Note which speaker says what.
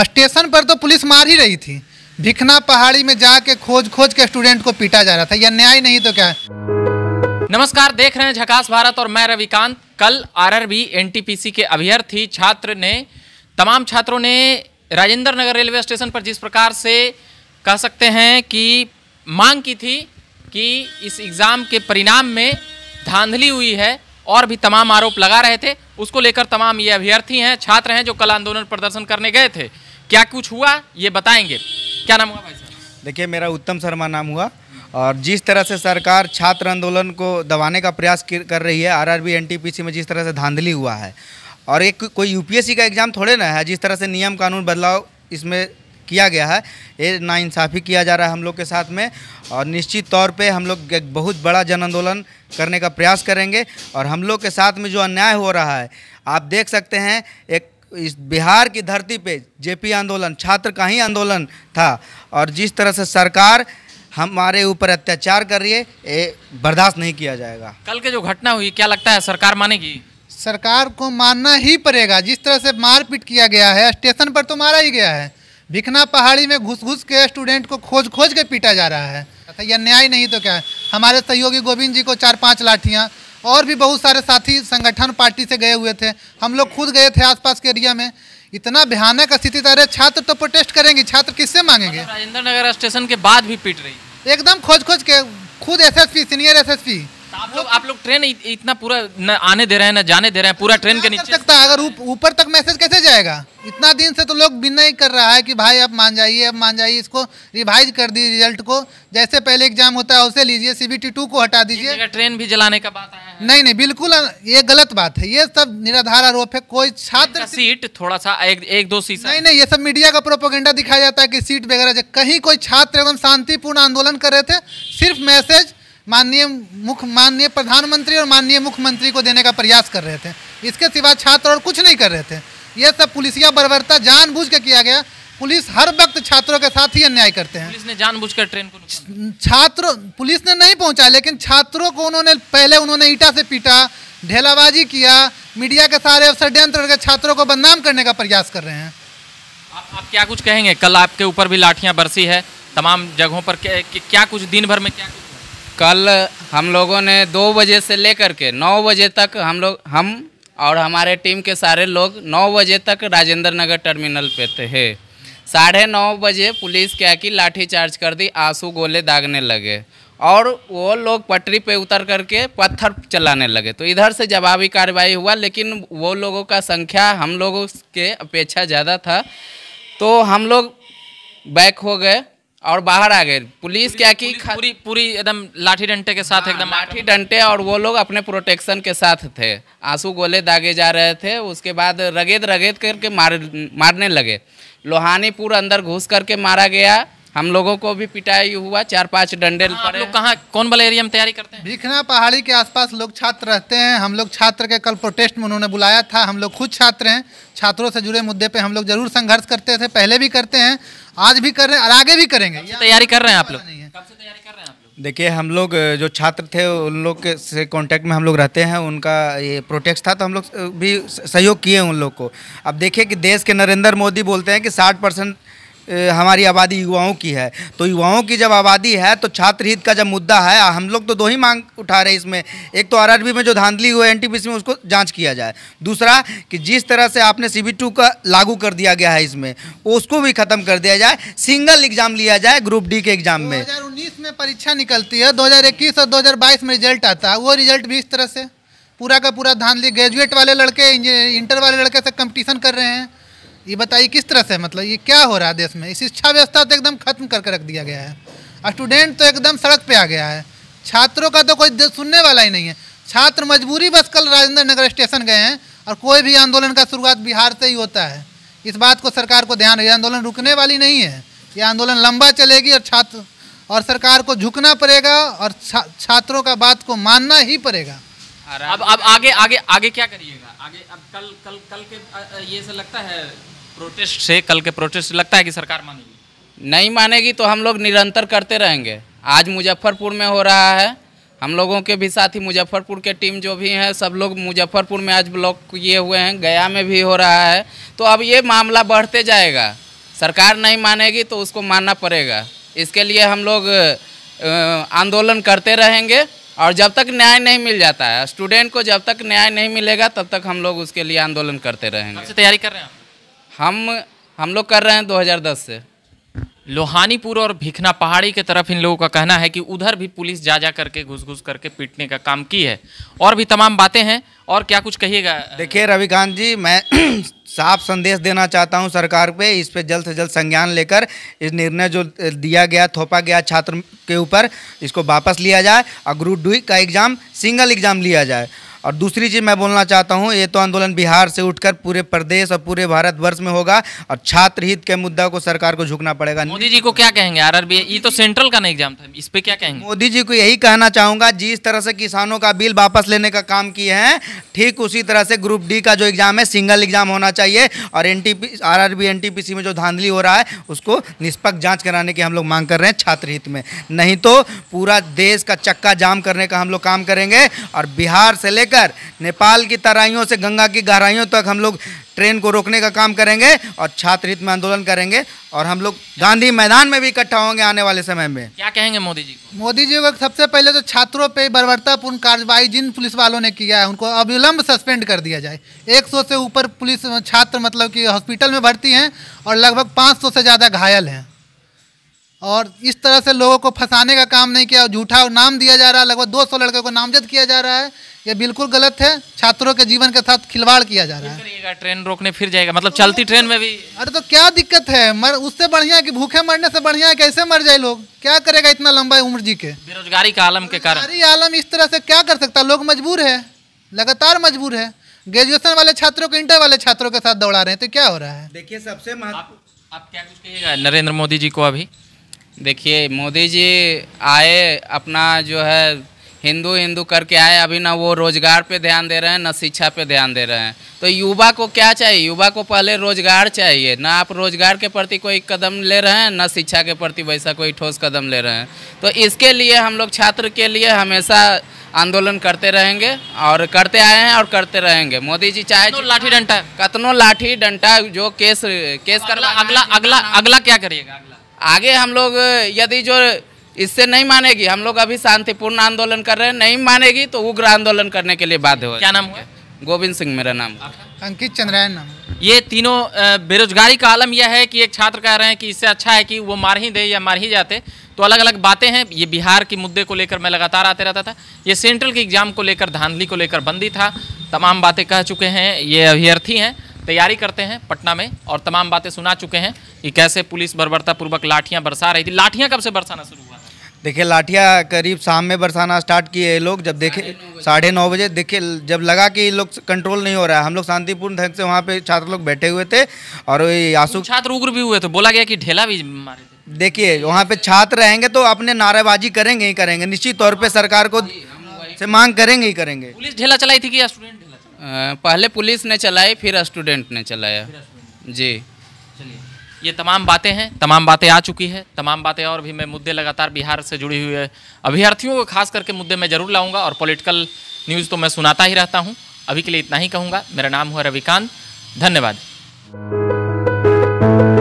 Speaker 1: station पर तो police मार ही रही थी भिखना पहाड़ी में जाके खोज खोज के स्टूडेंट को पीटा जा रहा था या न्याय नहीं तो क्या
Speaker 2: नमस्कार देख रहे हैं झकास भारत और मैं रविकांत कल आरआरबी एनटीपीसी के अभ्यर्थी छात्र ने तमाम छात्रों ने राजेंद्र नगर रेलवे स्टेशन पर जिस प्रकार से कह सकते हैं कि मांग की थी कि इस एग्ज़ाम के परिणाम में धांधली हुई है और भी तमाम आरोप लगा रहे थे उसको लेकर तमाम ये अभ्यर्थी हैं छात्र हैं जो कल आंदोलन प्रदर्शन करने गए थे क्या कुछ हुआ ये बताएंगे क्या नाम हुआ भाई
Speaker 3: साहब देखिए मेरा उत्तम शर्मा नाम हुआ और जिस तरह से सरकार छात्र आंदोलन को दबाने का प्रयास कर रही है आरआरबी एनटीपीसी में जिस तरह से धांधली हुआ है और एक कोई यूपीएससी का एग्ज़ाम थोड़े ना है जिस तरह से नियम कानून बदलाव इसमें किया गया है ये नाइंसाफ़ी किया जा रहा है हम लोग के साथ में और निश्चित तौर पे हम लोग एक बहुत बड़ा जन आंदोलन करने का प्रयास करेंगे और हम लोग के साथ में जो अन्याय हो रहा है आप देख सकते हैं एक इस बिहार की धरती पे जेपी आंदोलन छात्र का ही आंदोलन था और जिस तरह से सरकार हमारे
Speaker 1: ऊपर अत्याचार कर रही है
Speaker 3: ये बर्दाश्त नहीं किया जाएगा
Speaker 2: कल के जो घटना हुई क्या लगता है सरकार मानेगी
Speaker 1: सरकार को मानना ही पड़ेगा जिस तरह से मारपीट किया गया है स्टेशन पर तो मारा ही गया है भिखना पहाड़ी में घुस घुस के स्टूडेंट को खोज खोज के पीटा जा रहा है यह न्याय नहीं तो क्या है हमारे सहयोगी गोविंद जी को चार पाँच लाठियाँ और भी बहुत सारे साथी संगठन पार्टी से गए हुए थे हम लोग खुद गए थे आसपास के एरिया में इतना भयानक स्थिति अरे छात्र तो प्रोटेस्ट करेंगे छात्र किससे मांगेंगे
Speaker 2: राजेंद्र नगर स्टेशन के बाद भी पीट रही
Speaker 1: एकदम खोज खोज के खुद एसएसपी सीनियर एसएसपी
Speaker 2: आप लोग आप लोग ट्रेन इतना पूरा न आने दे रहे हैं ना जाने दे रहे हैं पूरा ट्रेन के नीचे
Speaker 1: सकता है अगर ऊपर तक मैसेज कैसे जाएगा इतना दिन से तो लोग ही कर रहा है कि भाई अब मान जाइए अब मान जाइए इसको रिवाइज कर दी रिजल्ट को जैसे पहले एग्जाम होता है उसे लीजिए सीबीटी टू को हटा दीजिए ट्रेन भी जलाने का बात है नहीं नहीं बिल्कुल ये गलत बात है ये सब निराधार आरोप है कोई छात्र
Speaker 2: सीट थोड़ा सा एक, एक दो सीट
Speaker 1: नहीं नहीं ये सब मीडिया का प्रोपोगेंडा दिखाया जाता है कि सीट वगैरह कहीं कोई छात्र एकदम शांतिपूर्ण आंदोलन कर रहे थे सिर्फ मैसेज माननीय मुख्य माननीय प्रधानमंत्री और माननीय मुख्यमंत्री को देने का प्रयास कर रहे थे इसके सिवा छात्र और कुछ नहीं कर रहे थे यह सब पुलिसिया बर्बरता जानबूझ के किया गया पुलिस हर वक्त छात्रों के साथ ही अन्याय करते हैं
Speaker 2: पुलिस ने जानबूझकर ट्रेन को
Speaker 1: छात्रों पुलिस ने नहीं पहुंचा लेकिन छात्रों को उन्होंने पहले उन्होंने ईटा से पीटा ढेलाबाजी किया मीडिया के सारे षड्यंत्र के छात्रों को बदनाम करने का प्रयास कर रहे हैं
Speaker 2: आप, आप क्या कुछ कहेंगे कल आपके ऊपर भी लाठियां बरसी है तमाम जगहों पर क्या, क्या कुछ दिन भर में क्या कुछ कल हम लोगों ने दो बजे से लेकर के नौ बजे तक हम
Speaker 4: लोग हम और हमारे टीम के सारे लोग नौ बजे तक राजेंद्र नगर टर्मिनल पे थे साढ़े नौ बजे पुलिस क्या की लाठी चार्ज कर दी आंसू गोले दागने लगे और वो लोग पटरी पे उतर करके पत्थर चलाने लगे तो इधर से जवाबी कार्रवाई हुआ लेकिन वो लोगों का संख्या हम लोगों के अपेक्षा ज़्यादा था तो हम लोग बैक हो गए और बाहर आ गए पुलिस क्या की पूरी
Speaker 2: पूरी एकदम लाठी डंटे के साथ हाँ, एकदम लाठी
Speaker 4: डंटे और वो लोग अपने प्रोटेक्शन के साथ थे आंसू गोले दागे जा रहे थे उसके बाद रगेद रगेद करके मार मारने लगे लोहानीपुर अंदर घुस करके मारा गया हम लोगों को भी पिटाई हुआ चार पांच डंडे
Speaker 2: हाँ, आप लोग कहाँ कौन वाले एरिया में तैयारी करते
Speaker 1: हैं भीखना पहाड़ी के आसपास लोग छात्र रहते हैं हम लोग छात्र के कल प्रोटेस्ट में उन्होंने बुलाया था हम लोग खुद छात्र हैं छात्रों से जुड़े मुद्दे पे हम लोग जरूर संघर्ष करते थे पहले भी करते हैं आज भी कर रहे हैं और आगे भी करेंगे
Speaker 2: तैयारी कर रहे हैं आप लोग
Speaker 3: देखिए हम लोग जो छात्र थे उन लोग के से कांटेक्ट में हम लोग रहते हैं उनका ये प्रोटेक्ट था तो हम लोग भी सहयोग किए उन लोग को अब देखिए कि देश के नरेंद्र मोदी बोलते हैं कि साठ परसेंट हमारी आबादी युवाओं की है तो युवाओं की जब आबादी है तो छात्र हित का जब मुद्दा है हम लोग तो दो ही मांग उठा रहे हैं इसमें एक तो आरआरबी में जो धांधली है एन में उसको जांच किया जाए दूसरा कि जिस तरह से आपने सी का लागू कर दिया गया है इसमें उसको भी खत्म कर दिया जाए सिंगल एग्जाम लिया जाए ग्रुप डी के एग्जाम में दो
Speaker 1: में परीक्षा निकलती है दो और दो में रिजल्ट आता है वो रिजल्ट भी इस तरह से पूरा का पूरा धांधली ग्रेजुएट वाले लड़के इंटर वाले लड़के से कंपटीशन कर रहे हैं ये बताइए किस तरह से मतलब ये क्या हो रहा है देश में इस शिक्षा व्यवस्था तो एकदम खत्म करके रख दिया गया है स्टूडेंट तो एकदम सड़क पे आ गया है छात्रों का तो कोई सुनने वाला ही नहीं है छात्र मजबूरी बस कल राजेंद्र नगर स्टेशन गए हैं और कोई भी आंदोलन का शुरुआत बिहार से ही होता है इस बात को सरकार को ध्यान ये आंदोलन रुकने वाली नहीं है ये आंदोलन लंबा चलेगी और छात्र और सरकार को झुकना पड़ेगा और छा, छात्रों का बात को मानना ही पड़ेगा
Speaker 2: अब अब आगे आगे आगे क्या करिएगा आगे अब कल कल कल के ये से लगता है प्रोटेस्ट से कल
Speaker 4: के प्रोटेस्ट लगता है कि सरकार मानेगी नहीं मानेगी तो हम लोग निरंतर करते रहेंगे आज मुजफ्फरपुर में हो रहा है हम लोगों के भी साथ ही मुजफ्फरपुर के टीम जो भी हैं सब लोग मुजफ्फरपुर में आज ब्लॉक किए हुए हैं गया में भी हो रहा है तो अब ये मामला बढ़ते जाएगा सरकार नहीं मानेगी तो उसको मानना पड़ेगा इसके लिए हम लोग आंदोलन करते रहेंगे और जब तक न्याय नहीं मिल जाता है स्टूडेंट को जब तक न्याय नहीं मिलेगा तब तक हम लोग उसके लिए आंदोलन करते रहेंगे तैयारी कर रहे हैं हम हम लोग
Speaker 2: कर रहे हैं 2010 से लोहानीपुर और भिखना पहाड़ी के तरफ इन लोगों का कहना है कि उधर भी पुलिस जा जा करके घुस घुस करके पीटने का काम की है और भी तमाम बातें हैं और क्या कुछ कहिएगा
Speaker 3: देखिए रविकांत जी मैं साफ संदेश देना चाहता हूं सरकार पे इस पे जल्द से जल्द संज्ञान लेकर इस निर्णय जो दिया गया थोपा गया छात्र के ऊपर इसको वापस लिया जाए और ग्रुप डी का एग्ज़ाम सिंगल एग्ज़ाम लिया जाए और दूसरी चीज़ मैं बोलना चाहता हूँ ये तो आंदोलन बिहार से उठकर पूरे प्रदेश और पूरे भारत वर्ष में होगा और छात्र हित के मुद्दा को सरकार को झुकना पड़ेगा मोदी
Speaker 2: जी को क्या कहेंगे आर आर ये तो सेंट्रल का नहीं एग्जाम था इस पर क्या
Speaker 3: कहेंगे मोदी जी को यही कहना चाहूँगा जिस तरह से किसानों का बिल वापस लेने का काम किए हैं ठीक उसी तरह से ग्रुप डी का जो एग्ज़ाम है सिंगल एग्ज़ाम होना चाहिए और N T P R R में जो धांधली हो रहा है उसको निष्पक्ष जाँच कराने की हम लोग मांग कर रहे हैं छात्र हित में नहीं तो पूरा देश का चक्का जाम करने का हम लोग काम करेंगे और बिहार से लेकर लेकर नेपाल की तराइयों से गंगा की गहराइयों तक हम लोग ट्रेन को रोकने का काम करेंगे और छात्र हित में
Speaker 1: आंदोलन करेंगे और हम लोग गांधी मैदान में भी इकट्ठा होंगे आने वाले समय में
Speaker 2: क्या कहेंगे मोदी जी को
Speaker 1: मोदी जी को सबसे पहले तो छात्रों पर बर्बरतापूर्ण कार्रवाई जिन पुलिस वालों ने किया है उनको अविलंब सस्पेंड कर दिया जाए 100 से ऊपर पुलिस छात्र मतलब कि हॉस्पिटल में भर्ती हैं और लगभग 500 से ज़्यादा घायल हैं और इस तरह से लोगों को फंसाने का काम नहीं किया झूठा नाम दिया जा रहा है लगभग 200 लड़के को नामजद किया जा रहा है ये बिल्कुल गलत है छात्रों के जीवन के साथ खिलवाड़ किया जा रहा
Speaker 2: है ट्रेन रोकने फिर जाएगा मतलब चलती ट्रेन में भी
Speaker 1: अरे तो क्या दिक्कत है मर उससे बढ़िया कि भूखे मरने से बढ़िया है कैसे मर जाए लोग क्या करेगा इतना लंबा उम्र जी के
Speaker 2: बेरोजगारी का आलम के कारण
Speaker 1: आलम इस तरह से क्या कर सकता लोग मजबूर है लगातार मजबूर है ग्रेजुएशन वाले छात्रों को इंटर वाले छात्रों के साथ दौड़ा रहे हैं तो क्या हो रहा है
Speaker 3: देखिए सबसे महत्व आप
Speaker 4: क्या कुछ कहिएगा नरेंद्र मोदी जी को अभी देखिए मोदी जी आए अपना जो है हिंदू हिंदू करके आए अभी ना वो रोज़गार पे ध्यान दे रहे हैं ना शिक्षा पे ध्यान दे रहे हैं तो युवा को क्या चाहिए युवा को पहले रोज़गार चाहिए ना आप रोज़गार के प्रति कोई कदम ले रहे हैं ना शिक्षा के प्रति वैसा कोई ठोस कदम ले रहे हैं तो इसके लिए हम लोग छात्र के लिए हमेशा आंदोलन करते रहेंगे और करते आए हैं और करते रहेंगे मोदी जी चाहे लाठी डंटा कतनों लाठी डंडा जो केस केस कर अगला अगला अगला, अगला क्या करिएगा अगला आगे हम लोग यदि जो इससे नहीं मानेगी हम लोग अभी शांतिपूर्ण आंदोलन कर रहे हैं नहीं मानेगी तो उग्र आंदोलन करने के लिए बाध्य हो क्या नाम है
Speaker 2: गोविंद सिंह मेरा नाम अंकित चंद्रायन नाम ये तीनों बेरोजगारी का आलम यह है कि एक छात्र कह रहे हैं कि इससे अच्छा है कि वो मार ही दे या मार ही जाते तो अलग अलग बातें हैं ये बिहार के मुद्दे को लेकर मैं लगातार आते रहता था ये सेंट्रल के एग्ज़ाम को लेकर धांधली को लेकर बंदी था तमाम बातें कह चुके हैं ये अभ्यर्थी हैं तैयारी करते हैं पटना में और तमाम बातें सुना चुके हैं कि कैसे पुलिस बर्बरतापूर्वक लाठियां बरसा रही थी लाठियां कब से बरसाना शुरू हुआ
Speaker 3: देखिए लाठियां करीब शाम में बरसाना स्टार्ट किए ये लोग जब देखे साढ़े नौ बजे देखिए जब लगा कि लोग कंट्रोल नहीं हो रहा है हम लोग शांतिपूर्ण ढंग से वहाँ पे छात्र लोग बैठे हुए थे और आंसू छात्र
Speaker 2: उग्र भी हुए थे बोला गया कि ढेला भी मारे
Speaker 3: देखिए वहाँ पे छात्र रहेंगे तो अपने नारेबाजी करेंगे ही करेंगे निश्चित तौर पर हाँ, सरकार को से मांग करेंगे ही करेंगे
Speaker 2: पुलिस ढेला चलाई थी कि स्टूडेंट
Speaker 4: पहले पुलिस ने चलाई फिर स्टूडेंट ने चलाया जी
Speaker 2: चलिए ये तमाम बातें हैं तमाम बातें आ चुकी है तमाम बातें और भी मैं मुद्दे लगातार बिहार से जुड़ी हुई है अभ्यर्थियों को खास करके मुद्दे मैं ज़रूर लाऊंगा और पॉलिटिकल न्यूज़ तो मैं सुनाता ही रहता हूँ अभी के लिए इतना ही कहूँगा मेरा नाम हुआ रविकांत धन्यवाद